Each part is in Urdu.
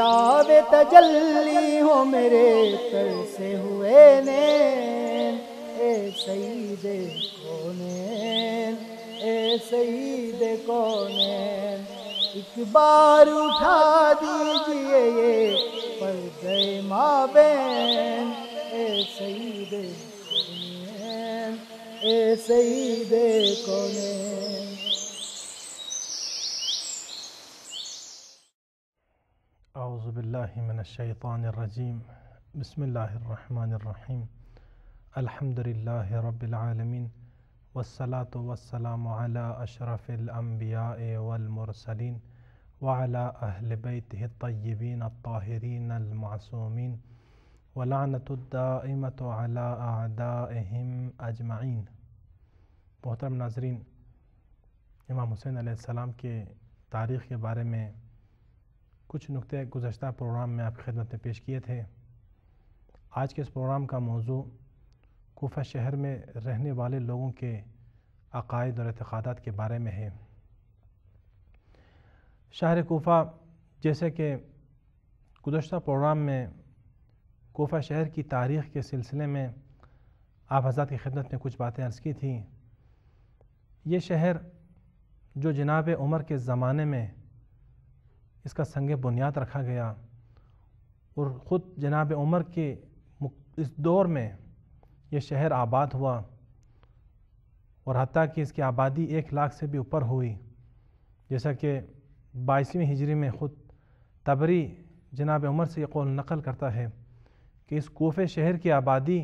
چراغ تجلی ہو میرے تر سے ہوئے نین اے سید کونین اے سید کونین ایک بار اٹھا دیجئے یہ پر گئے ماں بین اے سید کونین اے سید کونین من الشيطان الرجیم بسم الرحمن الرحیم الحمد لله رب العالمين والصلاة والسلام على اشرف الأنبياء والمرسلين وعلى أهل بيته الطيبين الطاهرين الطاہرین ولعنة الدائمة على أعدائهم أجمعين احم محترم نظرین امام حسین علیہ السلام کے تاریخ کے بارے میں کچھ نقطۂ گزشتہ پروگرام میں آپ کی خدمت میں پیش کیے تھے آج کے اس پروگرام کا موضوع کوفہ شہر میں رہنے والے لوگوں کے عقائد اور اعتقادات کے بارے میں ہے شہر کوفہ جیسے کہ گزشتہ پروگرام میں کوفہ شہر کی تاریخ کے سلسلے میں آپ حضرات کی خدمت میں کچھ باتیں عرض کی تھیں یہ شہر جو جناب عمر کے زمانے میں اس کا سنگ بنیاد رکھا گیا اور خود جناب عمر کے اس دور میں یہ شہر آباد ہوا اور حتیٰ کہ اس کی آبادی ایک لاکھ سے بھی اوپر ہوئی جیسا کہ بائیسویں ہجری میں خود تبری جناب عمر سے یہ قول نقل کرتا ہے کہ اس کوفے شہر کی آبادی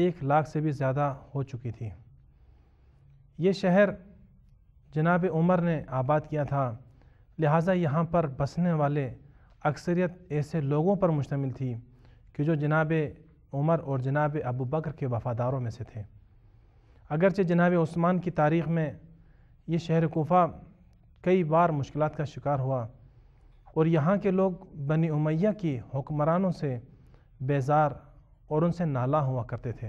ایک لاکھ سے بھی زیادہ ہو چکی تھی یہ شہر جناب عمر نے آباد کیا تھا لہٰذا یہاں پر بسنے والے اکثریت ایسے لوگوں پر مشتمل تھی کہ جو جناب عمر اور جناب ابو بکر کے وفاداروں میں سے تھے اگرچہ جناب عثمان کی تاریخ میں یہ شہر کوفہ کئی بار مشکلات کا شکار ہوا اور یہاں کے لوگ بنی امیہ کی حکمرانوں سے بیزار اور ان سے نالا ہوا کرتے تھے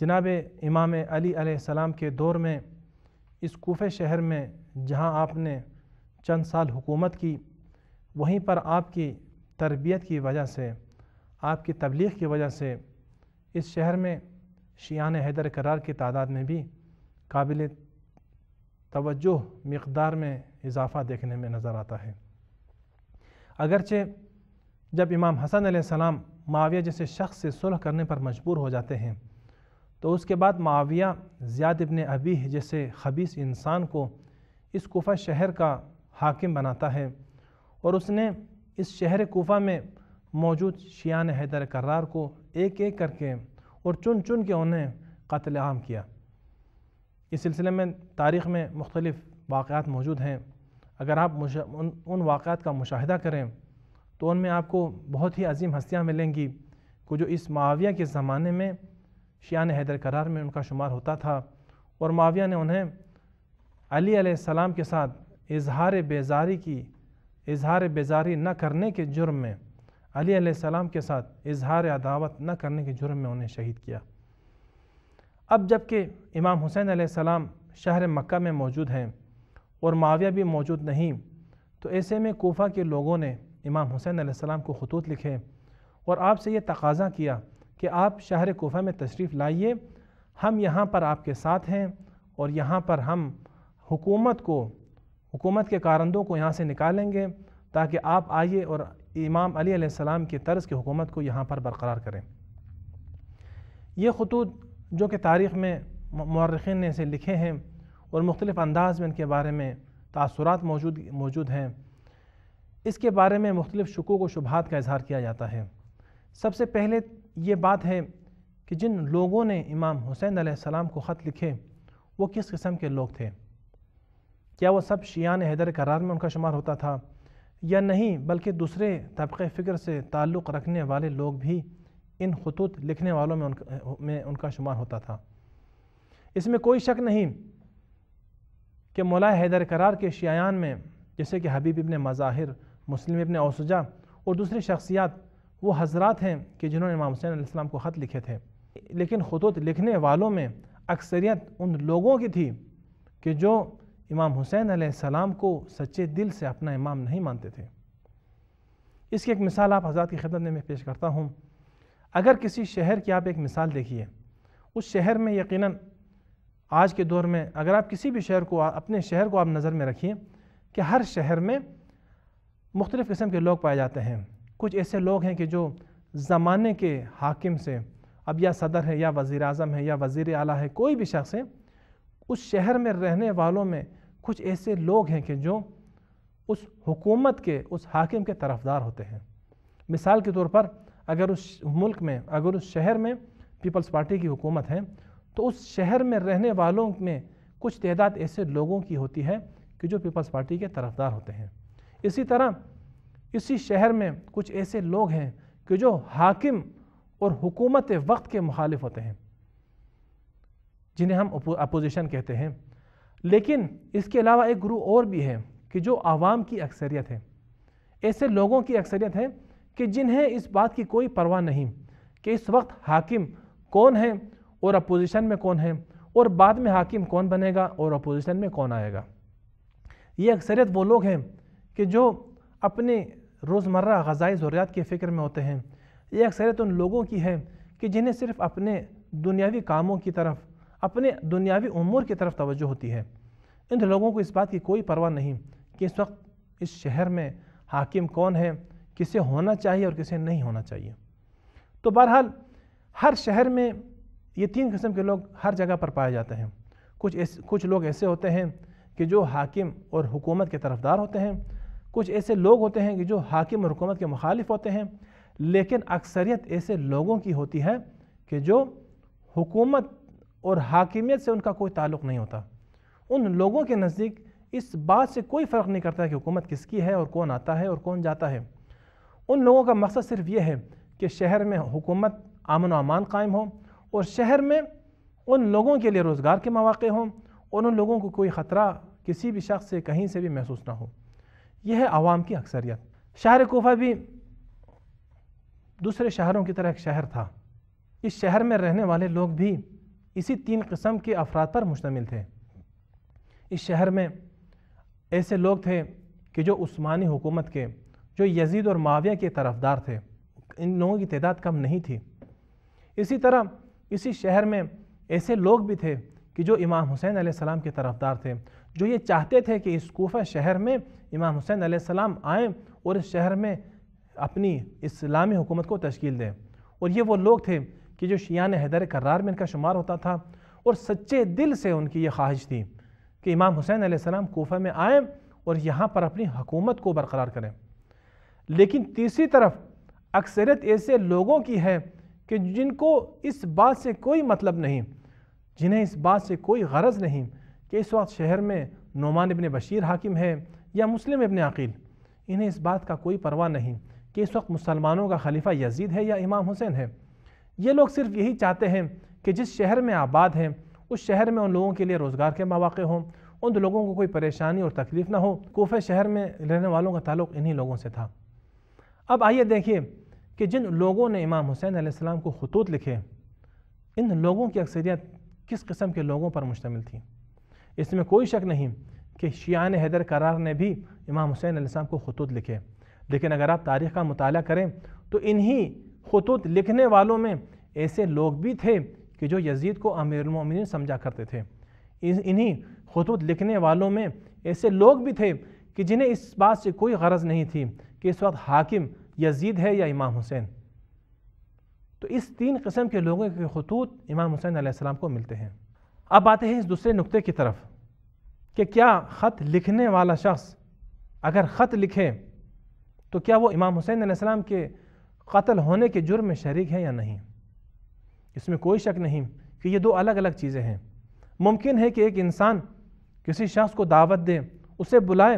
جناب امام علی علیہ السلام کے دور میں اس کوفہ شہر میں جہاں آپ نے چند سال حکومت کی وہیں پر آپ کی تربیت کی وجہ سے آپ کی تبلیغ کی وجہ سے اس شہر میں شیان حیدر قرار کی تعداد میں بھی قابل توجہ مقدار میں اضافہ دیکھنے میں نظر آتا ہے اگرچہ جب امام حسن علیہ السلام معاویہ جیسے شخص سے صلح کرنے پر مجبور ہو جاتے ہیں تو اس کے بعد معاویہ زیاد ابن ابیح جیسے خبیص انسان کو اس کفہ شہر کا حاکم بناتا ہے اور اس نے اس شہر کوفہ میں موجود شیان حیدر کرار کو ایک ایک کر کے اور چن چن کے انہیں قتل عام کیا اس سلسلے میں تاریخ میں مختلف واقعات موجود ہیں اگر آپ ان واقعات کا مشاہدہ کریں تو ان میں آپ کو بہت ہی عظیم ہستیاں ملیں گی کہ جو اس معاویہ کے زمانے میں شیان حیدر کرار میں ان کا شمار ہوتا تھا اور معاویہ نے انہیں علی علیہ السلام کے ساتھ اظہار بیزاری کی اظہار بیزاری نہ کرنے کے جرم میں علی علیہ السلام کے ساتھ اظہار عداوت نہ کرنے کے جرم میں انہیں شہید کیا اب جب کہ امام حسین علیہ السلام شہر مکہ میں موجود ہیں اور معاویہ بھی موجود نہیں تو ایسے میں کوفہ کے لوگوں نے امام حسین علیہ السلام کو خطوط لکھے اور آپ سے یہ تقاضا کیا کہ آپ شہر کوفہ میں تشریف لائیے ہم یہاں پر آپ کے ساتھ ہیں اور یہاں پر ہم حکومت کو حکومت کے کارندوں کو یہاں سے نکالیں گے تاکہ آپ آئیے اور امام علی علیہ السلام کے طرز کے حکومت کو یہاں پر برقرار کریں یہ خطوط جو کہ تاریخ میں مورخین نے اسے لکھے ہیں اور مختلف انداز میں ان کے بارے میں تاثرات موجود موجود ہیں اس کے بارے میں مختلف شکوک و شبہات کا اظہار کیا جاتا ہے سب سے پہلے یہ بات ہے کہ جن لوگوں نے امام حسین علیہ السلام کو خط لکھے وہ کس قسم کے لوگ تھے کیا وہ سب شیعان حیدر قرار میں ان کا شمار ہوتا تھا یا نہیں بلکہ دوسرے طبقے فکر سے تعلق رکھنے والے لوگ بھی ان خطوط لکھنے والوں میں ان میں ان کا شمار ہوتا تھا اس میں کوئی شک نہیں کہ مولا حیدر قرار کے شیعان میں جیسے کہ حبیب ابن مظاہر مسلم ابن اوسجا اور دوسری شخصیات وہ حضرات ہیں کہ جنہوں نے امام حسین علیہ السلام کو خط لکھے تھے لیکن خطوط لکھنے والوں میں اکثریت ان لوگوں کی تھی کہ جو امام حسین علیہ السلام کو سچے دل سے اپنا امام نہیں مانتے تھے اس کی ایک مثال آپ حضرات کی خدمت میں پیش کرتا ہوں اگر کسی شہر کی آپ ایک مثال دیکھیے اس شہر میں یقیناً آج کے دور میں اگر آپ کسی بھی شہر کو اپنے شہر کو آپ نظر میں رکھیے کہ ہر شہر میں مختلف قسم کے لوگ پائے جاتے ہیں کچھ ایسے لوگ ہیں کہ جو زمانے کے حاکم سے اب یا صدر ہے یا وزیر اعظم ہے یا وزیر اعلیٰ ہے کوئی بھی شخص ہے اس شہر میں رہنے والوں میں کچھ ایسے لوگ ہیں کہ جو اس حکومت کے اس حاکم کے طرفدار ہوتے ہیں مثال کے طور پر اگر اس ملک میں اگر اس شہر میں پیپلز پارٹی کی حکومت ہے تو اس شہر میں رہنے والوں میں کچھ تعداد ایسے لوگوں کی ہوتی ہے کہ جو پیپلز پارٹی کے طرفدار ہوتے ہیں اسی طرح اسی شہر میں کچھ ایسے لوگ ہیں کہ جو حاکم اور حکومت وقت کے مخالف ہوتے ہیں جنہیں ہم اپوزیشن کہتے ہیں لیکن اس کے علاوہ ایک گروہ اور بھی ہے کہ جو عوام کی اکثریت ہے ایسے لوگوں کی اکثریت ہے کہ جنہیں اس بات کی کوئی پرواہ نہیں کہ اس وقت حاکم کون ہے اور اپوزیشن میں کون ہے اور بعد میں حاکم کون بنے گا اور اپوزیشن میں کون آئے گا یہ اکثریت وہ لوگ ہیں کہ جو اپنے روزمرہ غذائی ضروریات کے فکر میں ہوتے ہیں یہ اکثریت ان لوگوں کی ہے کہ جنہیں صرف اپنے دنیاوی کاموں کی طرف اپنے دنیاوی امور کی طرف توجہ ہوتی ہے ان لوگوں کو اس بات کی کوئی پرواہ نہیں کہ اس وقت اس شہر میں حاکم کون ہے کسے ہونا چاہیے اور کسے نہیں ہونا چاہیے تو بہرحال ہر شہر میں یہ تین قسم کے لوگ ہر جگہ پر پائے جاتے ہیں کچھ کچھ لوگ ایسے ہوتے ہیں کہ جو حاکم اور حکومت کے طرف دار ہوتے ہیں کچھ ایسے لوگ ہوتے ہیں کہ جو حاکم اور حکومت کے مخالف ہوتے ہیں لیکن اکثریت ایسے لوگوں کی ہوتی ہے کہ جو حکومت اور حاکمیت سے ان کا کوئی تعلق نہیں ہوتا ان لوگوں کے نزدیک اس بات سے کوئی فرق نہیں کرتا کہ حکومت کس کی ہے اور کون آتا ہے اور کون جاتا ہے ان لوگوں کا مقصد صرف یہ ہے کہ شہر میں حکومت امن و امان قائم ہو اور شہر میں ان لوگوں کے لیے روزگار کے مواقع ہوں اور ان لوگوں کو کوئی خطرہ کسی بھی شخص سے کہیں سے بھی محسوس نہ ہو یہ ہے عوام کی اکثریت شہر کوفہ بھی دوسرے شہروں کی طرح ایک شہر تھا اس شہر میں رہنے والے لوگ بھی اسی تین قسم کے افراد پر مشتمل تھے اس شہر میں ایسے لوگ تھے کہ جو عثمانی حکومت کے جو یزید اور معاویہ کے طرف دار تھے ان لوگوں کی تعداد کم نہیں تھی اسی طرح اسی شہر میں ایسے لوگ بھی تھے کہ جو امام حسین علیہ السلام کے طرف دار تھے جو یہ چاہتے تھے کہ اس کوفہ شہر میں امام حسین علیہ السلام آئیں اور اس شہر میں اپنی اسلامی حکومت کو تشکیل دیں اور یہ وہ لوگ تھے کہ جو شیعان حیدر کرار میں ان کا شمار ہوتا تھا اور سچے دل سے ان کی یہ خواہش تھی کہ امام حسین علیہ السلام کوفہ میں آئیں اور یہاں پر اپنی حکومت کو برقرار کریں لیکن تیسری طرف اکثریت ایسے لوگوں کی ہے کہ جن کو اس بات سے کوئی مطلب نہیں جنہیں اس بات سے کوئی غرض نہیں کہ اس وقت شہر میں نعمان ابن بشیر حاکم ہے یا مسلم ابن عقیل انہیں اس بات کا کوئی پرواہ نہیں کہ اس وقت مسلمانوں کا خلیفہ یزید ہے یا امام حسین ہے یہ لوگ صرف یہی چاہتے ہیں کہ جس شہر میں آباد ہیں اس شہر میں ان لوگوں کے لیے روزگار کے مواقع ہوں ان لوگوں کو کوئی پریشانی اور تکلیف نہ ہو کوفہ شہر میں رہنے والوں کا تعلق انہی لوگوں سے تھا اب آئیے دیکھیے کہ جن لوگوں نے امام حسین علیہ السلام کو خطوط لکھے ان لوگوں کی اکثریت کس قسم کے لوگوں پر مشتمل تھی اس میں کوئی شک نہیں کہ شیعان حیدر قرار نے بھی امام حسین علیہ السلام کو خطوط لکھے لیکن اگر آپ تاریخ کا مطالعہ کریں تو انہی خطوط لکھنے والوں میں ایسے لوگ بھی تھے کہ جو یزید کو امیر المومنین سمجھا کرتے تھے انہی خطوط لکھنے والوں میں ایسے لوگ بھی تھے کہ جنہیں اس بات سے کوئی غرض نہیں تھی کہ اس وقت حاکم یزید ہے یا امام حسین تو اس تین قسم کے لوگوں کے خطوط امام حسین علیہ السلام کو ملتے ہیں اب آتے ہیں اس دوسرے نقطے کی طرف کہ کیا خط لکھنے والا شخص اگر خط لکھے تو کیا وہ امام حسین علیہ السلام کے قتل ہونے کے جرم میں شریک ہے یا نہیں اس میں کوئی شک نہیں کہ یہ دو الگ الگ چیزیں ہیں ممکن ہے کہ ایک انسان کسی شخص کو دعوت دے اسے بلائے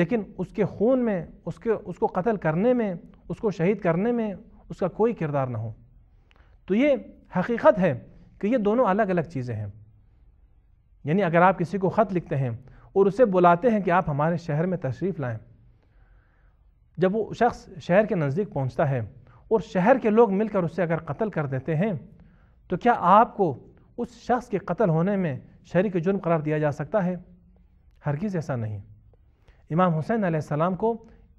لیکن اس کے خون میں اس کے اس کو قتل کرنے میں اس کو شہید کرنے میں اس کا کوئی کردار نہ ہو تو یہ حقیقت ہے کہ یہ دونوں الگ الگ چیزیں ہیں یعنی اگر آپ کسی کو خط لکھتے ہیں اور اسے بلاتے ہیں کہ آپ ہمارے شہر میں تشریف لائیں جب وہ شخص شہر کے نزدیک پہنچتا ہے اور شہر کے لوگ مل کر اسے اگر قتل کر دیتے ہیں تو کیا آپ کو اس شخص کے قتل ہونے میں شہری کے جرم قرار دیا جا سکتا ہے ہرگز ایسا نہیں امام حسین علیہ السلام کو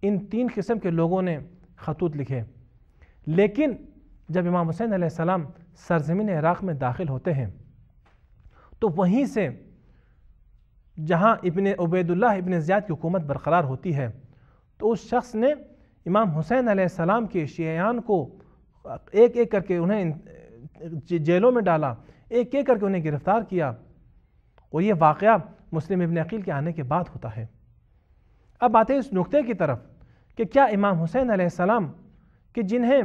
ان تین قسم کے لوگوں نے خطوط لکھے لیکن جب امام حسین علیہ السلام سرزمین عراق میں داخل ہوتے ہیں تو وہیں سے جہاں ابن عبید اللہ ابن زیاد کی حکومت برقرار ہوتی ہے تو اس شخص نے امام حسین علیہ السلام کے شیعان کو ایک ایک کر کے انہیں جی- جیلوں میں ڈالا ایک ایک کر کے انہیں گرفتار کیا اور یہ واقعہ مسلم ابن عقیل کے آنے کے بعد ہوتا ہے اب آتے ہیں اس نقطے کی طرف کہ کیا امام حسین علیہ السلام کہ جنہیں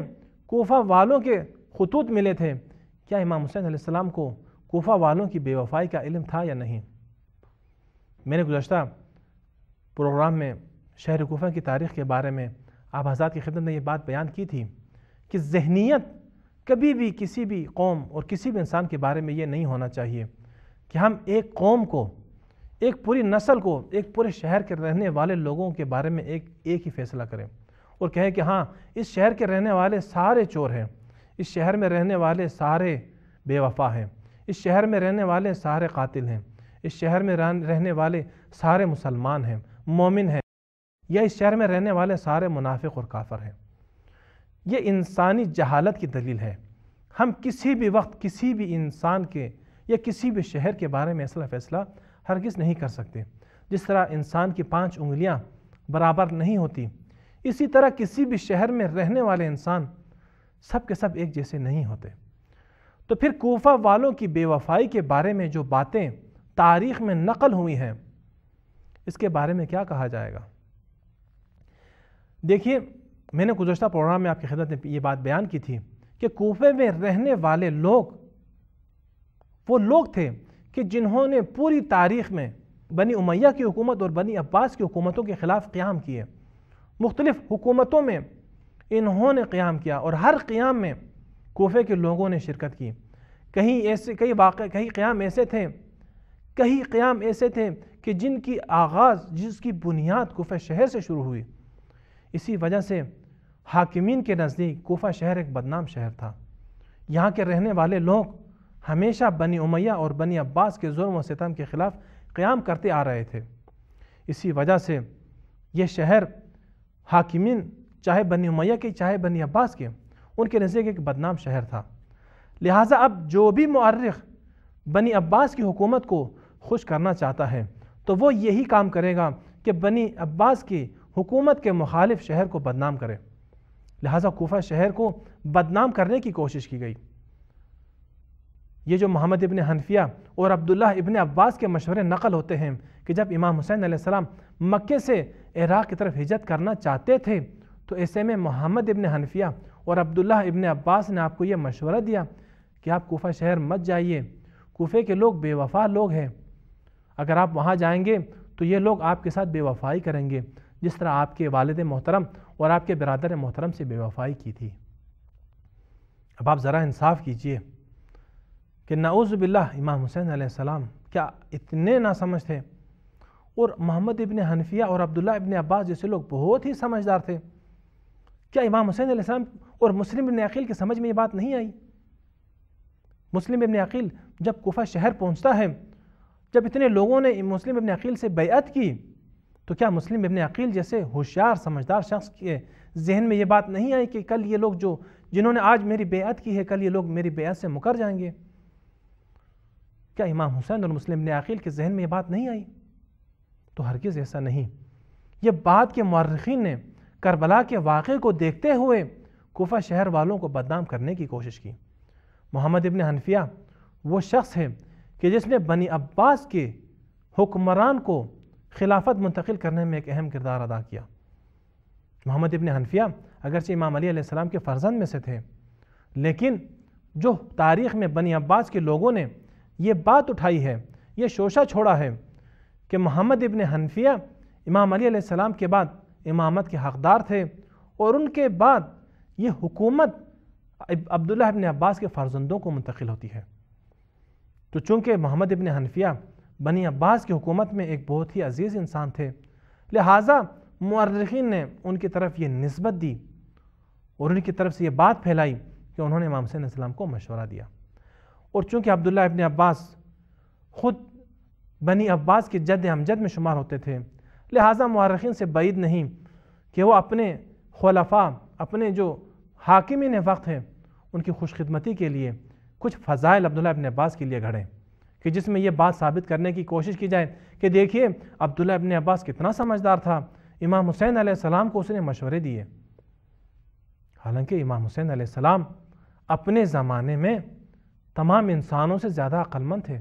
کوفہ والوں کے خطوط ملے تھے کیا امام حسین علیہ السلام کو کوفہ والوں کی بے وفائی کا علم تھا یا نہیں میں نے گزشتہ پروگرام میں شہر کوفہ کی تاریخ کے بارے میں آپ حضرات کی خدمت نے یہ بات بیان کی تھی کہ ذہنیت کبھی بھی کسی بھی قوم اور کسی بھی انسان کے بارے میں یہ نہیں ہونا چاہیے کہ ہم ایک قوم کو ایک پوری نسل کو ایک پورے شہر کے رہنے والے لوگوں کے بارے میں ایک ایک ہی فیصلہ کریں اور کہیں کہ ہاں اس شہر کے رہنے والے سارے چور ہیں اس شہر میں رہنے والے سارے بے وفا ہیں اس شہر میں رہنے والے سارے قاتل ہیں اس شہر میں رہنے والے سارے مسلمان ہیں مومن ہیں یا اس شہر میں رہنے والے سارے منافق اور کافر ہیں یہ انسانی جہالت کی دلیل ہے ہم کسی بھی وقت کسی بھی انسان کے یا کسی بھی شہر کے بارے میں اصلا فیصلہ ہرگز نہیں کر سکتے جس طرح انسان کی پانچ انگلیاں برابر نہیں ہوتی اسی طرح کسی بھی شہر میں رہنے والے انسان سب کے سب ایک جیسے نہیں ہوتے تو پھر کوفہ والوں کی بے وفائی کے بارے میں جو باتیں تاریخ میں نقل ہوئی ہیں اس کے بارے میں کیا کہا جائے گا دیکھیے میں نے گزشتہ پروگرام میں آپ کی خدمت میں یہ بات بیان کی تھی کہ کوفے میں رہنے والے لوگ وہ لوگ تھے کہ جنہوں نے پوری تاریخ میں بنی امیہ کی حکومت اور بنی عباس کی حکومتوں کے خلاف قیام کیے مختلف حکومتوں میں انہوں نے قیام کیا اور ہر قیام میں کوفے کے لوگوں نے شرکت کی کہیں ایسے کئی واقع کئی قیام ایسے تھے کئی قیام ایسے تھے کہ جن کی آغاز جس کی بنیاد کوفہ شہر سے شروع ہوئی اسی وجہ سے حاکمین کے نزدیک کوفہ شہر ایک بدنام شہر تھا یہاں کے رہنے والے لوگ ہمیشہ بنی امیہ اور بنی عباس کے ظلم و ستم کے خلاف قیام کرتے آ رہے تھے اسی وجہ سے یہ شہر حاکمین چاہے بنی امیہ کے چاہے بنی عباس کے ان کے نزدیک ایک بدنام شہر تھا لہٰذا اب جو بھی معرخ بنی عباس کی حکومت کو خوش کرنا چاہتا ہے تو وہ یہی کام کرے گا کہ بنی عباس کی حکومت کے مخالف شہر کو بدنام کرے لہٰذا کوفہ شہر کو بدنام کرنے کی کوشش کی گئی یہ جو محمد ابن حنفیہ اور عبداللہ ابن عباس کے مشورے نقل ہوتے ہیں کہ جب امام حسین علیہ السلام مکے سے عراق کی طرف ہجرت کرنا چاہتے تھے تو ایسے میں محمد ابن حنفیہ اور عبداللہ ابن عباس نے آپ کو یہ مشورہ دیا کہ آپ کوفہ شہر مت جائیے کوفے کے لوگ بے وفا لوگ ہیں اگر آپ وہاں جائیں گے تو یہ لوگ آپ کے ساتھ بے وفائی کریں گے جس طرح آپ کے والد محترم اور آپ کے برادر محترم سے بے وفائی کی تھی اب آپ ذرا انصاف کیجئے کہ نعوذ باللہ امام حسین علیہ السلام کیا اتنے سمجھ تھے اور محمد ابن حنفیہ اور عبداللہ ابن عباس جیسے لوگ بہت ہی سمجھدار تھے کیا امام حسین علیہ السلام اور مسلم ابن عقیل کے سمجھ میں یہ بات نہیں آئی مسلم ابن عقیل جب کوفہ شہر پہنچتا ہے جب اتنے لوگوں نے مسلم ابن عقیل سے بیعت کی تو کیا مسلم ابن عقیل جیسے ہوشیار سمجھدار شخص کے ذہن میں یہ بات نہیں آئی کہ کل یہ لوگ جو جنہوں نے آج میری بیعت کی ہے کل یہ لوگ میری بیعت سے مکر جائیں گے کیا امام حسین اور مسلم ابن عقیل کے ذہن میں یہ بات نہیں آئی تو ہرگز ایسا نہیں یہ بات کے مورخین نے کربلا کے واقعے کو دیکھتے ہوئے کوفہ شہر والوں کو بدنام کرنے کی کوشش کی محمد ابن حنفیہ وہ شخص ہے کہ جس نے بنی عباس کے حکمران کو خلافت منتقل کرنے میں ایک اہم کردار ادا کیا محمد ابن حنفیہ اگرچہ امام علی علیہ السلام کے فرزند میں سے تھے لیکن جو تاریخ میں بنی عباس کے لوگوں نے یہ بات اٹھائی ہے یہ شوشہ چھوڑا ہے کہ محمد ابن حنفیہ امام علی علیہ السلام کے بعد امامت کے حقدار تھے اور ان کے بعد یہ حکومت عبداللہ ابن عباس کے فرزندوں کو منتقل ہوتی ہے تو چونکہ محمد ابن حنفیہ بنی عباس کی حکومت میں ایک بہت ہی عزیز انسان تھے لہٰذا معرخین نے ان کی طرف یہ نسبت دی اور ان کی طرف سے یہ بات پھیلائی کہ انہوں نے امام حسین علیہ السلام کو مشورہ دیا اور چونکہ عبداللہ ابن عباس خود بنی عباس کے جد ہم جد میں شمار ہوتے تھے لہٰذا معرخین سے بعید نہیں کہ وہ اپنے خلفاء اپنے جو حاکمین وقت ہیں ان کی خوش خدمتی کے لیے کچھ فضائل عبداللہ ابن عباس کے لیے گھڑیں کہ جس میں یہ بات ثابت کرنے کی کوشش کی جائے کہ دیکھیے عبداللہ ابن عباس کتنا سمجھدار تھا امام حسین علیہ السلام کو اس نے مشورے دیے حالانکہ امام حسین علیہ السلام اپنے زمانے میں تمام انسانوں سے زیادہ عقل مند تھے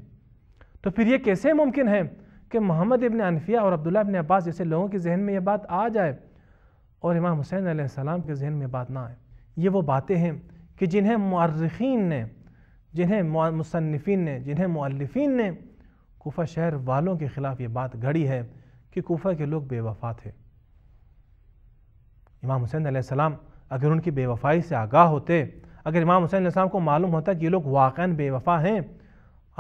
تو پھر یہ کیسے ممکن ہے کہ محمد ابن انفیہ اور عبداللہ ابن عباس جیسے لوگوں کے ذہن میں یہ بات آ جائے اور امام حسین علیہ السلام کے ذہن میں بات نہ آئے یہ وہ باتیں ہیں کہ جنہیں معرخین نے جنہیں مصنفین نے جنہیں مؤلفین نے کوفہ شہر والوں کے خلاف یہ بات گھڑی ہے کہ کوفہ کے لوگ بے وفا تھے امام حسین علیہ السلام اگر ان کی بے وفائی سے آگاہ ہوتے اگر امام حسین علیہ السلام کو معلوم ہوتا کہ یہ لوگ واقعا بے وفا ہیں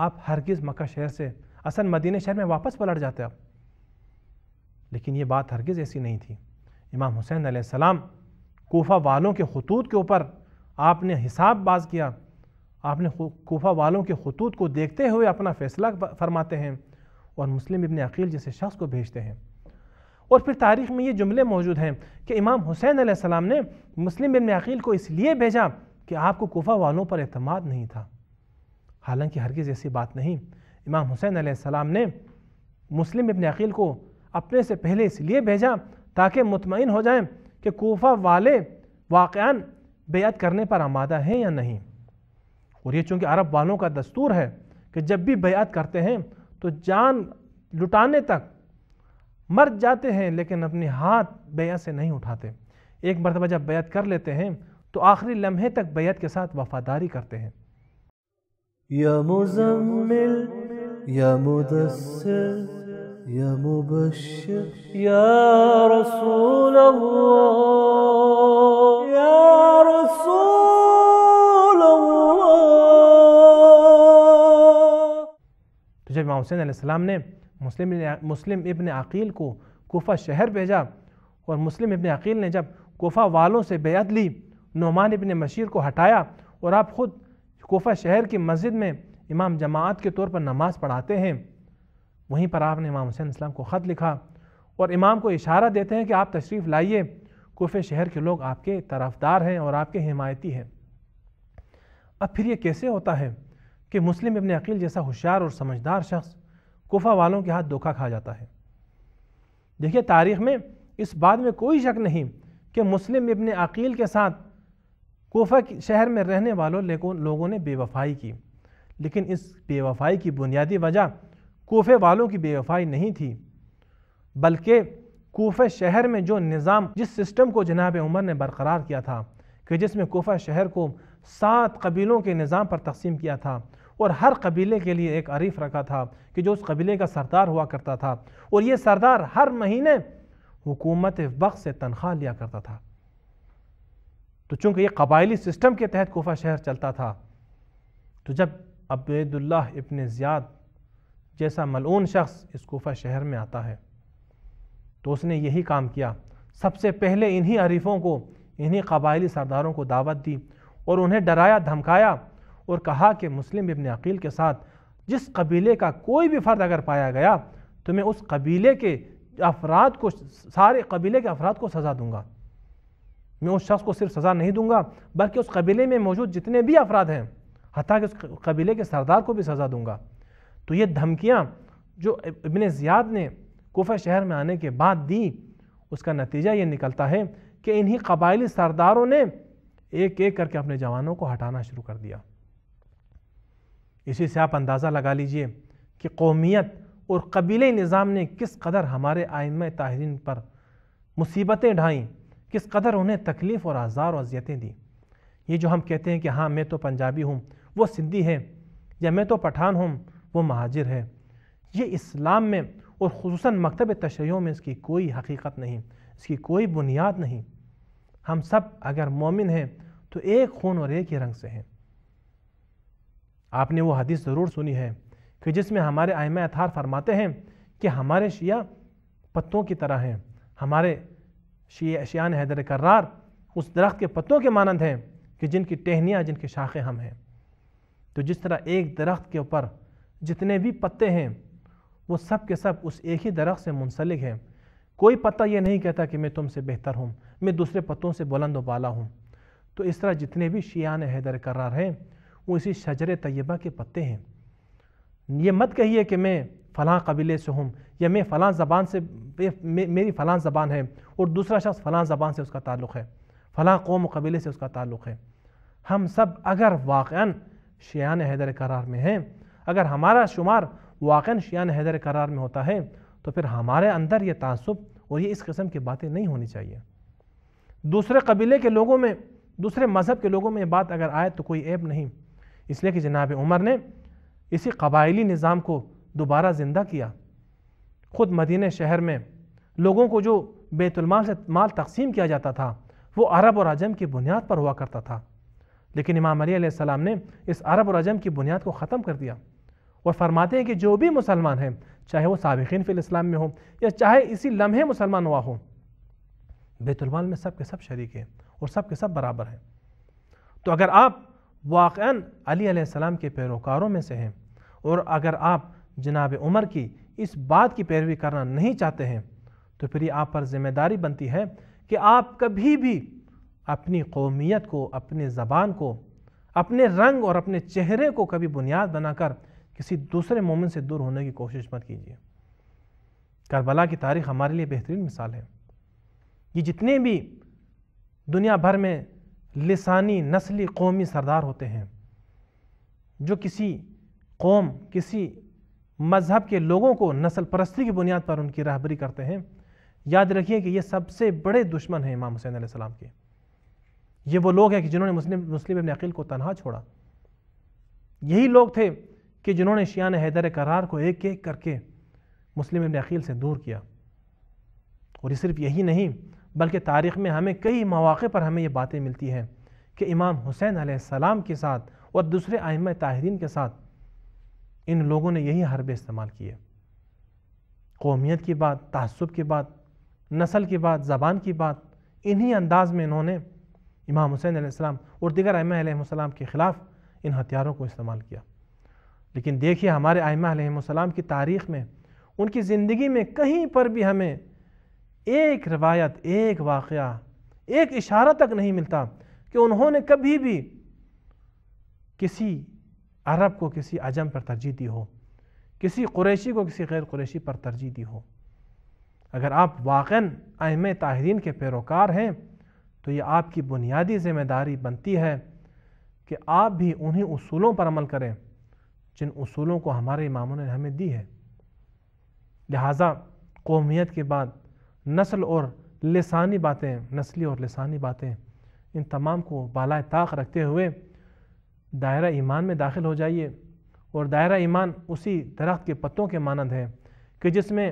آپ ہرگز مکہ شہر سے اصل مدینہ شہر میں واپس پلٹ جاتے آپ لیکن یہ بات ہرگز ایسی نہیں تھی امام حسین علیہ السلام کوفہ والوں کے خطوط کے اوپر آپ نے حساب باز کیا آپ نے کوفہ والوں کے خطوط کو دیکھتے ہوئے اپنا فیصلہ فرماتے ہیں اور مسلم ابن عقیل جیسے شخص کو بھیجتے ہیں اور پھر تاریخ میں یہ جملے موجود ہیں کہ امام حسین علیہ السلام نے مسلم ابن عقیل کو اس لیے بھیجا کہ آپ کو کوفہ والوں پر اعتماد نہیں تھا حالانکہ ہرگز ایسی بات نہیں امام حسین علیہ السلام نے مسلم ابن عقیل کو اپنے سے پہلے اس لیے بھیجا تاکہ مطمئن ہو جائیں کہ کوفہ والے واقعان بیعت کرنے پر آمادہ ہیں یا نہیں اور یہ چونکہ عرب والوں کا دستور ہے کہ جب بھی بیعت کرتے ہیں تو جان لٹانے تک مر جاتے ہیں لیکن اپنے ہاتھ بیعت سے نہیں اٹھاتے ایک مرتبہ جب بیعت کر لیتے ہیں تو آخری لمحے تک بیعت کے ساتھ وفاداری کرتے ہیں یا یا یا یا مزمل مبشر رسول اللہ جب امام حسین علیہ السلام نے مسلم مسلم ابن عقیل کو کوفہ شہر بھیجا اور مسلم ابن عقیل نے جب کوفہ والوں سے بیعت لی نعمان ابن مشیر کو ہٹایا اور آپ خود کوفہ شہر کی مسجد میں امام جماعت کے طور پر نماز پڑھاتے ہیں وہیں پر آپ نے امام حسین علیہ السلام کو خط لکھا اور امام کو اشارہ دیتے ہیں کہ آپ تشریف لائیے کوفہ شہر کے لوگ آپ کے طرفدار ہیں اور آپ کے حمایتی ہیں اب پھر یہ کیسے ہوتا ہے کہ مسلم ابن عقیل جیسا ہوشیار اور سمجھدار شخص کوفہ والوں کے ہاتھ دھوکہ کھا جاتا ہے دیکھیے تاریخ میں اس بات میں کوئی شک نہیں کہ مسلم ابن عقیل کے ساتھ کوفہ شہر میں رہنے والوں لوگوں نے بے وفائی کی لیکن اس بے وفائی کی بنیادی وجہ کوفہ والوں کی بے وفائی نہیں تھی بلکہ کوفہ شہر میں جو نظام جس سسٹم کو جناب عمر نے برقرار کیا تھا کہ جس میں کوفہ شہر کو سات قبیلوں کے نظام پر تقسیم کیا تھا اور ہر قبیلے کے لیے ایک عریف رکھا تھا کہ جو اس قبیلے کا سردار ہوا کرتا تھا اور یہ سردار ہر مہینے حکومت وقت سے تنخواہ لیا کرتا تھا تو چونکہ یہ قبائلی سسٹم کے تحت کوفہ شہر چلتا تھا تو جب عبداللہ ابن زیاد جیسا ملعون شخص اس کوفہ شہر میں آتا ہے تو اس نے یہی کام کیا سب سے پہلے انہی عریفوں کو انہی قبائلی سرداروں کو دعوت دی اور انہیں ڈرایا دھمکایا اور کہا کہ مسلم ابن عقیل کے ساتھ جس قبیلے کا کوئی بھی فرد اگر پایا گیا تو میں اس قبیلے کے افراد کو سارے قبیلے کے افراد کو سزا دوں گا میں اس شخص کو صرف سزا نہیں دوں گا بلکہ اس قبیلے میں موجود جتنے بھی افراد ہیں حتیٰ کہ اس قبیلے کے سردار کو بھی سزا دوں گا تو یہ دھمکیاں جو ابن زیاد نے کوفہ شہر میں آنے کے بعد دی اس کا نتیجہ یہ نکلتا ہے کہ انہی قبائلی سرداروں نے ایک ایک کر کے اپنے جوانوں کو ہٹانا شروع کر دیا اسی سے آپ اندازہ لگا لیجئے کہ قومیت اور قبیلے نظام نے کس قدر ہمارے آئمہ تاہرین پر مصیبتیں ڈھائیں کس قدر انہیں تکلیف اور آزار و اذیتیں دیں یہ جو ہم کہتے ہیں کہ ہاں میں تو پنجابی ہوں وہ سندھی ہے یا میں تو پٹھان ہوں وہ مہاجر ہے یہ اسلام میں اور خصوصاً مکتب تشریعوں میں اس کی کوئی حقیقت نہیں اس کی کوئی بنیاد نہیں ہم سب اگر مومن ہیں تو ایک خون اور ایک ہی رنگ سے ہیں آپ نے وہ حدیث ضرور سنی ہے کہ جس میں ہمارے آئمہ اتھار فرماتے ہیں کہ ہمارے شیعہ پتوں کی طرح ہیں ہمارے شیعہ شیعان حیدر اس درخت کے پتوں کے مانند ہیں کہ جن کی ٹہنیاں جن کے شاخیں ہم ہیں تو جس طرح ایک درخت کے اوپر جتنے بھی پتے ہیں وہ سب کے سب اس ایک ہی درخت سے منسلک ہیں کوئی پتہ یہ نہیں کہتا کہ میں تم سے بہتر ہوں میں دوسرے پتوں سے بلند و بالا ہوں تو اس طرح جتنے بھی شیعان حیدر ہیں وہ اسی شجر طیبہ کے پتے ہیں یہ مت کہیے کہ میں فلاں قبیلے سے ہوں یا میں فلاں زبان سے میری فلاں زبان ہے اور دوسرا شخص فلاں زبان سے اس کا تعلق ہے فلاں قوم و قبیلے سے اس کا تعلق ہے ہم سب اگر واقعا شیان حیدر قرار میں ہیں اگر ہمارا شمار واقعا شیان حیدر قرار میں ہوتا ہے تو پھر ہمارے اندر یہ تعصب اور یہ اس قسم کی باتیں نہیں ہونی چاہیے دوسرے قبیلے کے لوگوں میں دوسرے مذہب کے لوگوں میں یہ بات اگر آئے تو کوئی عیب نہیں اس لیے کہ جناب عمر نے اسی قبائلی نظام کو دوبارہ زندہ کیا خود مدینہ شہر میں لوگوں کو جو بیت المال سے مال تقسیم کیا جاتا تھا وہ عرب اور عجم کی بنیاد پر ہوا کرتا تھا لیکن امام علیہ علیہ السلام نے اس عرب اور عجم کی بنیاد کو ختم کر دیا اور فرماتے ہیں کہ جو بھی مسلمان ہیں چاہے وہ سابقین فی الاسلام میں ہوں یا چاہے اسی لمحے مسلمان ہوا ہوں بیت المال میں سب کے سب شریک ہیں اور سب کے سب برابر ہیں تو اگر آپ واقعا علی علیہ السلام کے پیروکاروں میں سے ہیں اور اگر آپ جناب عمر کی اس بات کی پیروی کرنا نہیں چاہتے ہیں تو پھر یہ آپ پر ذمہ داری بنتی ہے کہ آپ کبھی بھی اپنی قومیت کو اپنے زبان کو اپنے رنگ اور اپنے چہرے کو کبھی بنیاد بنا کر کسی دوسرے مومن سے دور ہونے کی کوشش مت کیجیے کربلا کی تاریخ ہمارے لیے بہترین مثال ہے یہ جتنے بھی دنیا بھر میں لسانی نسلی قومی سردار ہوتے ہیں جو کسی قوم کسی مذہب کے لوگوں کو نسل پرستی کی بنیاد پر ان کی رہبری کرتے ہیں یاد رکھیے کہ یہ سب سے بڑے دشمن ہیں امام حسین علیہ السلام کے یہ وہ لوگ ہیں کہ جنہوں نے مسلم ابن عقیل کو تنہا چھوڑا یہی لوگ تھے کہ جنہوں نے شیان حیدر کرار کو ایک ایک کر کے مسلم ابن عقیل سے دور کیا اور یہ صرف یہی نہیں بلکہ تاریخ میں ہمیں کئی مواقع پر ہمیں یہ باتیں ملتی ہیں کہ امام حسین علیہ السلام کے ساتھ اور دوسرے آئمہ تاہرین کے ساتھ ان لوگوں نے یہی حربے استعمال کیے قومیت کی بات تعصب کی بات نسل کی بات زبان کی بات انہی انداز میں انہوں نے امام حسین علیہ السلام اور دیگر آئمہ علیہ السلام کے خلاف ان ہتھیاروں کو استعمال کیا لیکن دیکھیے ہمارے آئمہ علیہ السلام کی تاریخ میں ان کی زندگی میں کہیں پر بھی ہمیں ایک روایت ایک واقعہ ایک اشارہ تک نہیں ملتا کہ انہوں نے کبھی بھی کسی عرب کو کسی عجم پر ترجیح دی ہو کسی قریشی کو کسی غیر قریشی پر ترجیح دی ہو اگر آپ واقعا اہم تاہرین کے پیروکار ہیں تو یہ آپ کی بنیادی ذمہ داری بنتی ہے کہ آپ بھی انہی اصولوں پر عمل کریں جن اصولوں کو ہمارے اماموں نے ہمیں دی ہے لہٰذا قومیت کے بعد نسل اور لسانی باتیں نسلی اور لسانی باتیں ان تمام کو بالائے طاق رکھتے ہوئے دائرہ ایمان میں داخل ہو جائیے اور دائرہ ایمان اسی درخت کے پتوں کے مانند ہے کہ جس میں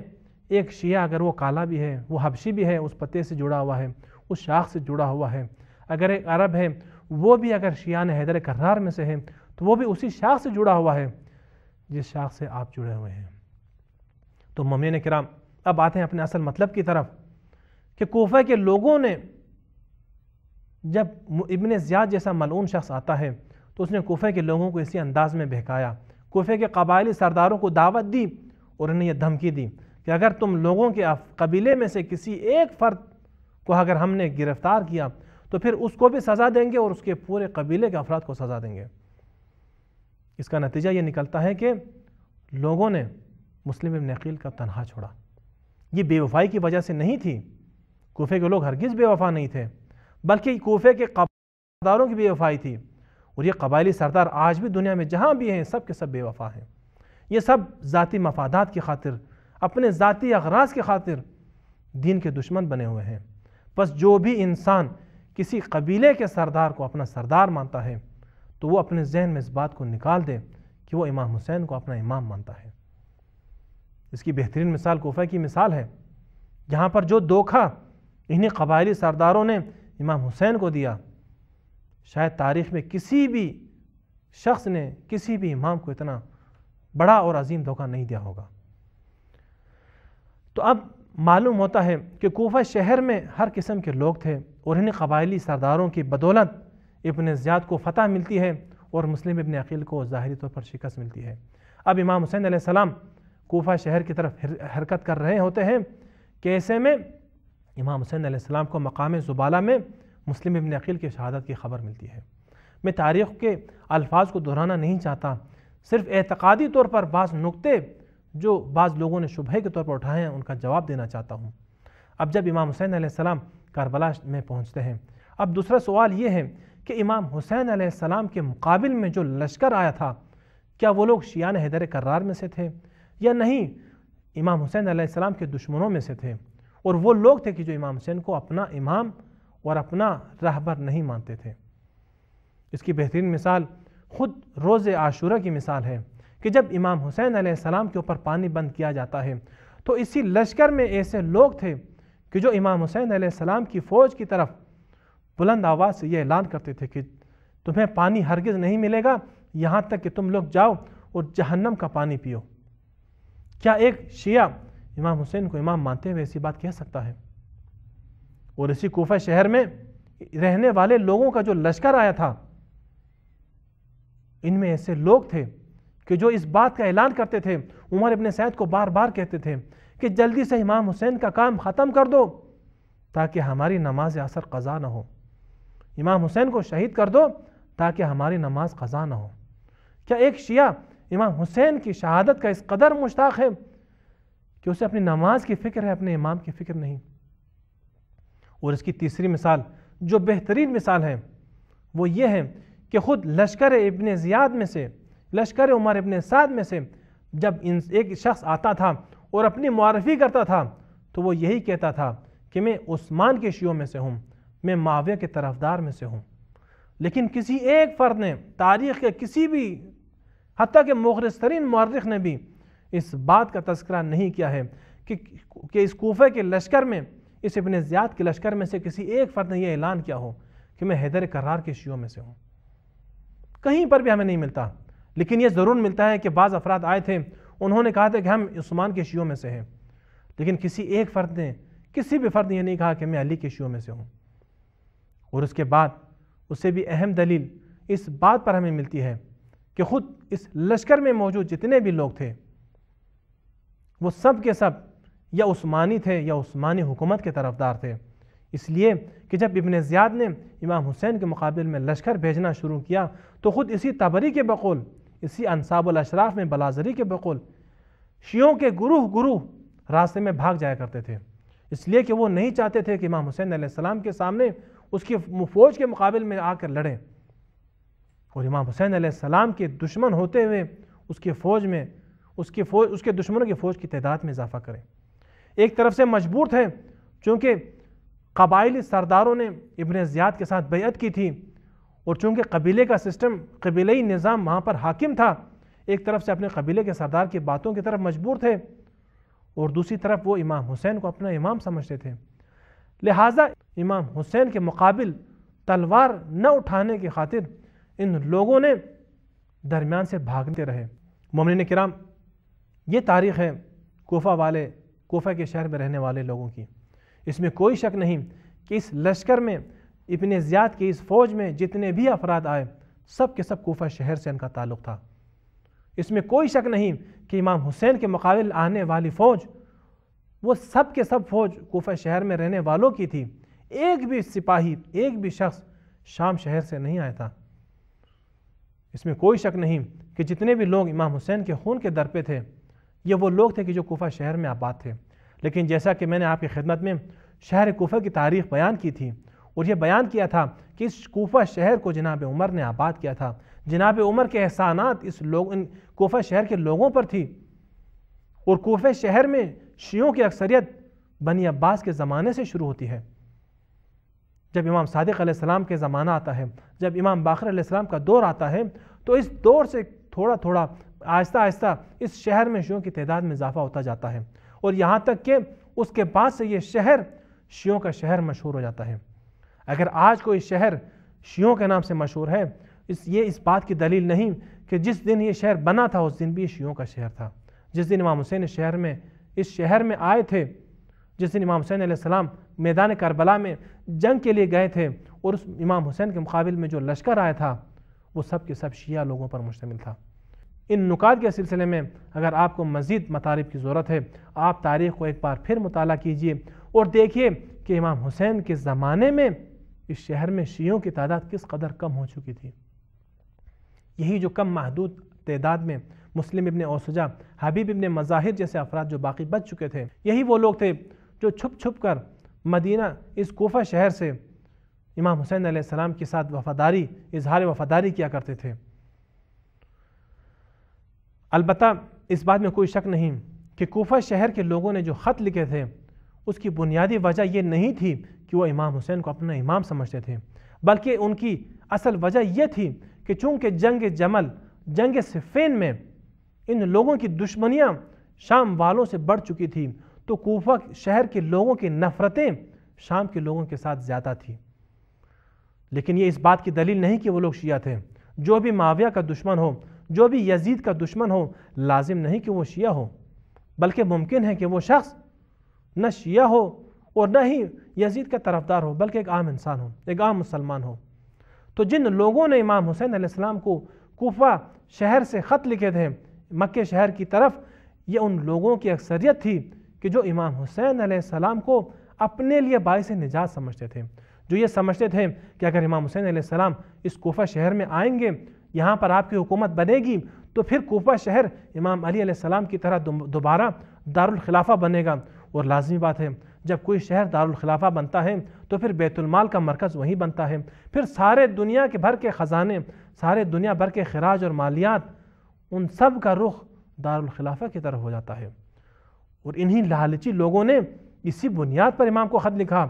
ایک شیعہ اگر وہ کالا بھی ہے وہ حبشی بھی ہے اس پتے سے جڑا ہوا ہے اس شاخ سے جڑا ہوا ہے اگر ایک عرب ہے وہ بھی اگر شیعہ حیدر کرار میں سے ہے تو وہ بھی اسی شاخ سے جڑا ہوا ہے جس شاخ سے آپ جڑے ہوئے ہیں تو ممین کرام اب آتے ہیں اپنے اصل مطلب کی طرف کہ کوفہ کے لوگوں نے جب ابن زیاد جیسا ملعون شخص آتا ہے تو اس نے کوفہ کے لوگوں کو اسی انداز میں بہکایا کوفہ کے قبائلی سرداروں کو دعوت دی اور انہیں یہ دھمکی دی کہ اگر تم لوگوں کے قبیلے میں سے کسی ایک فرد کو اگر ہم نے گرفتار کیا تو پھر اس کو بھی سزا دیں گے اور اس کے پورے قبیلے کے افراد کو سزا دیں گے اس کا نتیجہ یہ نکلتا ہے کہ لوگوں نے مسلم ابن عقیل کا تنہا چھوڑا یہ بے وفائی کی وجہ سے نہیں تھی کوفے کے لوگ ہرگز بے وفا نہیں تھے بلکہ کوفے کے سرداروں کی بے وفائی تھی اور یہ قبائلی سردار آج بھی دنیا میں جہاں بھی ہیں سب کے سب بے وفا ہیں یہ سب ذاتی مفادات کی خاطر اپنے ذاتی اغراض کی خاطر دین کے دشمن بنے ہوئے ہیں بس جو بھی انسان کسی قبیلے کے سردار کو اپنا سردار مانتا ہے تو وہ اپنے ذہن میں اس بات کو نکال دے کہ وہ امام حسین کو اپنا امام مانتا ہے اس کی بہترین مثال کوفہ کی مثال ہے جہاں پر جو دوکھا انہیں قبائلی سرداروں نے امام حسین کو دیا شاید تاریخ میں کسی بھی شخص نے کسی بھی امام کو اتنا بڑا اور عظیم دھوکہ نہیں دیا ہوگا تو اب معلوم ہوتا ہے کہ کوفہ شہر میں ہر قسم کے لوگ تھے اور انہیں قبائلی سرداروں کی بدولت ابن زیاد کو فتح ملتی ہے اور مسلم ابن عقیل کو ظاہری طور پر شکست ملتی ہے اب امام حسین علیہ السلام کوفہ شہر کی طرف حرکت کر رہے ہوتے ہیں کہ ایسے میں امام حسین علیہ السلام کو مقام زبالہ میں مسلم ابن عقیل کی شہادت کی خبر ملتی ہے میں تاریخ کے الفاظ کو دہرانا نہیں چاہتا صرف اعتقادی طور پر بعض نقطے جو بعض لوگوں نے شبہ کے طور پر اٹھائے ہیں ان کا جواب دینا چاہتا ہوں اب جب امام حسین علیہ السلام کربلا میں پہنچتے ہیں اب دوسرا سوال یہ ہے کہ امام حسین علیہ السلام کے مقابل میں جو لشکر آیا تھا کیا وہ لوگ شیعان حیدر کرار میں سے تھے یا نہیں امام حسین علیہ السلام کے دشمنوں میں سے تھے اور وہ لوگ تھے کہ جو امام حسین کو اپنا امام اور اپنا رہبر نہیں مانتے تھے اس کی بہترین مثال خود روز عاشورہ کی مثال ہے کہ جب امام حسین علیہ السلام کے اوپر پانی بند کیا جاتا ہے تو اسی لشکر میں ایسے لوگ تھے کہ جو امام حسین علیہ السلام کی فوج کی طرف بلند آواز سے یہ اعلان کرتے تھے کہ تمہیں پانی ہرگز نہیں ملے گا یہاں تک کہ تم لوگ جاؤ اور جہنم کا پانی پیو کیا ایک شیعہ امام حسین کو امام مانتے ہوئے ایسی بات کہہ سکتا ہے اور اسی کوفہ شہر میں رہنے والے لوگوں کا جو لشکر آیا تھا ان میں ایسے لوگ تھے کہ جو اس بات کا اعلان کرتے تھے عمر ابن سعید کو بار بار کہتے تھے کہ جلدی سے امام حسین کا کام ختم کر دو تاکہ ہماری نماز اثر قضا نہ ہو امام حسین کو شہید کر دو تاکہ ہماری نماز قضا نہ ہو کیا ایک شیعہ امام حسین کی شہادت کا اس قدر مشتاق ہے کہ اسے اپنی نماز کی فکر ہے اپنے امام کی فکر نہیں اور اس کی تیسری مثال جو بہترین مثال ہے وہ یہ ہے کہ خود لشکر ابن زیاد میں سے لشکر عمر ابن سعد میں سے جب ایک شخص آتا تھا اور اپنی معارفی کرتا تھا تو وہ یہی کہتا تھا کہ میں عثمان کے شیعوں میں سے ہوں میں معاویہ کے طرفدار میں سے ہوں لیکن کسی ایک فرد نے تاریخ کے کسی بھی حتیٰ کہ مغرس ترین معرخ نے بھی اس بات کا تذکرہ نہیں کیا ہے کہ کہ اس کوفے کے لشکر میں اس ابن زیاد کے لشکر میں سے کسی ایک فرد نے یہ اعلان کیا ہو کہ میں حیدر کرار کے شیعوں میں سے ہوں کہیں پر بھی ہمیں نہیں ملتا لیکن یہ ضرور ملتا ہے کہ بعض افراد آئے تھے انہوں نے کہا تھا کہ ہم عثمان کے شیعوں میں سے ہیں لیکن کسی ایک فرد نے کسی بھی فرد نے یہ نہیں کہا کہ میں علی کے شیعوں میں سے ہوں اور اس کے بعد اسے بھی اہم دلیل اس بات پر ہمیں ملتی ہے کہ خود اس لشکر میں موجود جتنے بھی لوگ تھے وہ سب کے سب یا عثمانی تھے یا عثمانی حکومت کے طرف دار تھے اس لیے کہ جب ابن زیاد نے امام حسین کے مقابل میں لشکر بھیجنا شروع کیا تو خود اسی تبری کے بقول اسی انصاب الاشراف میں بلازری کے بقول شیعوں کے گروہ گروہ راستے میں بھاگ جایا کرتے تھے اس لیے کہ وہ نہیں چاہتے تھے کہ امام حسین علیہ السلام کے سامنے اس کی فوج کے مقابل میں آ کر لڑیں اور امام حسین علیہ السلام کے دشمن ہوتے ہوئے اس کے فوج میں اس کی فوج اس کے دشمنوں کی فوج کی تعداد میں اضافہ کریں ایک طرف سے مجبور تھے چونکہ قبائلی سرداروں نے ابن زیاد کے ساتھ بیعت کی تھی اور چونکہ قبیلے کا سسٹم قبیلی نظام وہاں پر حاکم تھا ایک طرف سے اپنے قبیلے کے سردار کی باتوں کی طرف مجبور تھے اور دوسری طرف وہ امام حسین کو اپنا امام سمجھتے تھے لہٰذا امام حسین کے مقابل تلوار نہ اٹھانے کی خاطر ان لوگوں نے درمیان سے بھاگتے رہے مومنین کرام یہ تاریخ ہے کوفہ والے کوفہ کے شہر میں رہنے والے لوگوں کی اس میں کوئی شک نہیں کہ اس لشکر میں ابن زیاد کے اس فوج میں جتنے بھی افراد آئے سب کے سب کوفہ شہر سے ان کا تعلق تھا اس میں کوئی شک نہیں کہ امام حسین کے مقابل آنے والی فوج وہ سب کے سب فوج کوفہ شہر میں رہنے والوں کی تھی ایک بھی سپاہی ایک بھی شخص شام شہر سے نہیں آیا تھا اس میں کوئی شک نہیں کہ جتنے بھی لوگ امام حسین کے خون کے درپے تھے یہ وہ لوگ تھے کہ جو کوفہ شہر میں آباد تھے لیکن جیسا کہ میں نے آپ کی خدمت میں شہر کوفہ کی تاریخ بیان کی تھی اور یہ بیان کیا تھا کہ اس کوفہ شہر کو جناب عمر نے آباد کیا تھا جناب عمر کے احسانات اس لوگ ان کوفہ شہر کے لوگوں پر تھی اور کوفہ شہر میں شیعوں کی اکثریت بنی عباس کے زمانے سے شروع ہوتی ہے جب امام صادق علیہ السلام کے زمانہ آتا ہے جب امام باخر علیہ السلام کا دور آتا ہے تو اس دور سے تھوڑا تھوڑا آہستہ آہستہ اس شہر میں شیعوں کی تعداد میں اضافہ ہوتا جاتا ہے اور یہاں تک کہ اس کے بعد سے یہ شہر شیعوں کا شہر مشہور ہو جاتا ہے اگر آج کوئی شہر شیعوں کے نام سے مشہور ہے اس یہ اس بات کی دلیل نہیں کہ جس دن یہ شہر بنا تھا اس دن بھی شیعوں کا شہر تھا جس دن امام حسین شہر میں اس شہر میں آئے تھے جس دن امام حسین علیہ السلام میدان کربلا میں جنگ کے لیے گئے تھے اور اس امام حسین کے مقابل میں جو لشکر آیا تھا وہ سب کے سب شیعہ لوگوں پر مشتمل تھا ان نکات کے سلسلے میں اگر آپ کو مزید مطالب کی ضرورت ہے آپ تاریخ کو ایک بار پھر مطالعہ کیجئے اور دیکھیے کہ امام حسین کے زمانے میں اس شہر میں شیعوں کی تعداد کس قدر کم ہو چکی تھی یہی جو کم محدود تعداد میں مسلم ابن اوسجا حبیب ابن مظاہر جیسے افراد جو باقی بچ چکے تھے یہی وہ لوگ تھے جو چھپ چھپ کر مدینہ اس کوفہ شہر سے امام حسین علیہ السلام کے ساتھ وفاداری اظہار وفاداری کیا کرتے تھے البتہ اس بات میں کوئی شک نہیں کہ کوفہ شہر کے لوگوں نے جو خط لکھے تھے اس کی بنیادی وجہ یہ نہیں تھی کہ وہ امام حسین کو اپنا امام سمجھتے تھے بلکہ ان کی اصل وجہ یہ تھی کہ چونکہ جنگ جمل جنگ سفین میں ان لوگوں کی دشمنیاں شام والوں سے بڑھ چکی تھیں تو کوفہ شہر کے لوگوں کی نفرتیں شام کے لوگوں کے ساتھ زیادہ تھی لیکن یہ اس بات کی دلیل نہیں کہ وہ لوگ شیعہ تھے جو بھی معاویہ کا دشمن ہو جو بھی یزید کا دشمن ہو لازم نہیں کہ وہ شیعہ ہو بلکہ ممکن ہے کہ وہ شخص نہ شیعہ ہو اور نہ ہی یزید کا طرفدار ہو بلکہ ایک عام انسان ہو ایک عام مسلمان ہو تو جن لوگوں نے امام حسین علیہ السلام کو کوفہ شہر سے خط لکھے تھے مکہ شہر کی طرف یہ ان لوگوں کی اکثریت تھی کہ جو امام حسین علیہ السلام کو اپنے لیے باعث نجات سمجھتے تھے جو یہ سمجھتے تھے کہ اگر امام حسین علیہ السلام اس کوفہ شہر میں آئیں گے یہاں پر آپ کی حکومت بنے گی تو پھر کوفہ شہر امام علی علیہ السلام کی طرح دوبارہ دارالخلافہ بنے گا اور لازمی بات ہے جب کوئی شہر دار الخلافہ بنتا ہے تو پھر بیت المال کا مرکز وہیں بنتا ہے پھر سارے دنیا کے بھر کے خزانے سارے دنیا بھر کے خراج اور مالیات ان سب کا رخ دارالخلافہ کی طرح ہو جاتا ہے اور انہی لالچی لوگوں نے اسی بنیاد پر امام کو خط لکھا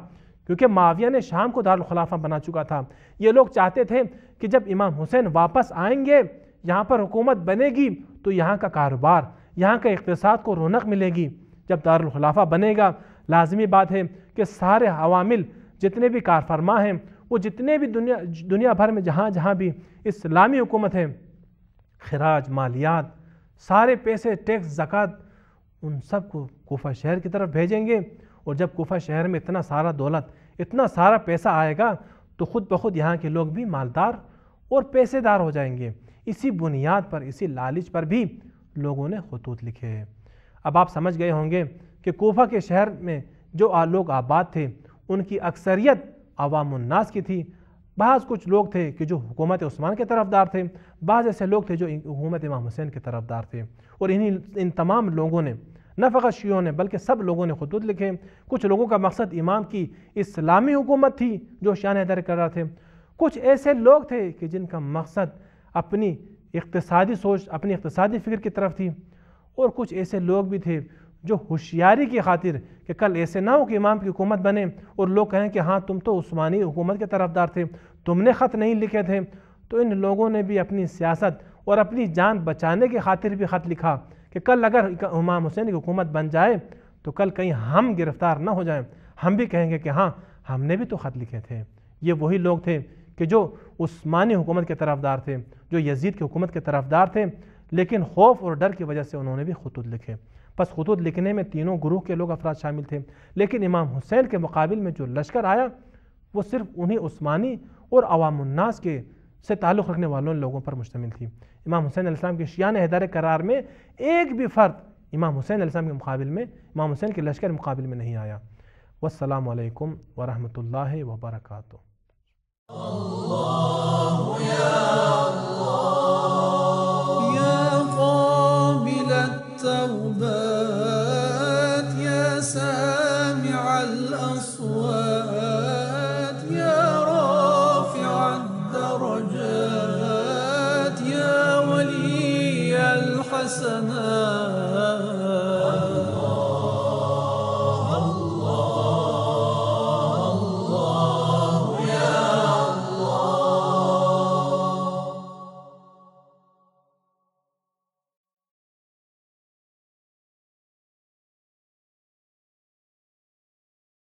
کیونکہ معاویہ نے شام کو دار الخلافہ بنا چکا تھا یہ لوگ چاہتے تھے کہ جب امام حسین واپس آئیں گے یہاں پر حکومت بنے گی تو یہاں کا کاروبار یہاں کا اقتصاد کو رونق ملے گی جب دار الخلافہ بنے گا لازمی بات ہے کہ سارے عوامل جتنے بھی کار فرما ہیں وہ جتنے بھی دنیا دنیا بھر میں جہاں جہاں بھی اسلامی حکومت ہے خراج مالیات سارے پیسے ٹیکس زکوٰۃ ان سب کو کوفہ شہر کی طرف بھیجیں گے اور جب کوفہ شہر میں اتنا سارا دولت اتنا سارا پیسہ آئے گا تو خود بخود یہاں کے لوگ بھی مالدار اور پیسے دار ہو جائیں گے اسی بنیاد پر اسی لالچ پر بھی لوگوں نے خطوط لکھے ہیں اب آپ سمجھ گئے ہوں گے کہ کوفہ کے شہر میں جو لوگ آباد تھے ان کی اکثریت عوام الناس کی تھی بعض کچھ لوگ تھے کہ جو حکومت عثمان کے طرف دار تھے بعض ایسے لوگ تھے جو حکومت امام حسین کے طرف دار تھے اور ان تمام لوگوں نے نہ فقط شیعوں نے بلکہ سب لوگوں نے خطوط لکھے کچھ لوگوں کا مقصد امام کی اسلامی حکومت تھی جو شان حیدر رہا تھے کچھ ایسے لوگ تھے کہ جن کا مقصد اپنی اقتصادی سوچ اپنی اقتصادی فکر کی طرف تھی اور کچھ ایسے لوگ بھی تھے جو ہوشیاری کی خاطر کہ کل ایسے نہ ہو کہ امام کی حکومت بنے اور لوگ کہیں کہ ہاں تم تو عثمانی حکومت کے طرف دار تھے تم نے خط نہیں لکھے تھے تو ان لوگوں نے بھی اپنی سیاست اور اپنی جان بچانے کی خاطر بھی خط لکھا کہ کل اگر امام حسین کی حکومت بن جائے تو کل کہیں ہم گرفتار نہ ہو جائیں ہم بھی کہیں گے کہ ہاں ہم نے بھی تو خط لکھے تھے یہ وہی لوگ تھے کہ جو عثمانی حکومت کے طرف دار تھے جو یزید کی حکومت کے طرف دار تھے لیکن خوف اور ڈر کی وجہ سے انہوں نے بھی خطوط لکھے بس خطوط لکھنے میں تینوں گروہ کے لوگ افراد شامل تھے لیکن امام حسین کے مقابل میں جو لشکر آیا وہ صرف انہی عثمانی اور عوام الناس کے سے تعلق رکھنے والوں لوگوں پر مشتمل تھی امام حسین علیہ السلام کی شیان حیدار قرار میں ایک بھی فرد امام حسین علیہ السلام کے مقابل میں امام حسین کے لشکر مقابل میں نہیں آیا والسلام علیکم ورحمۃ اللہ وبرکاتہ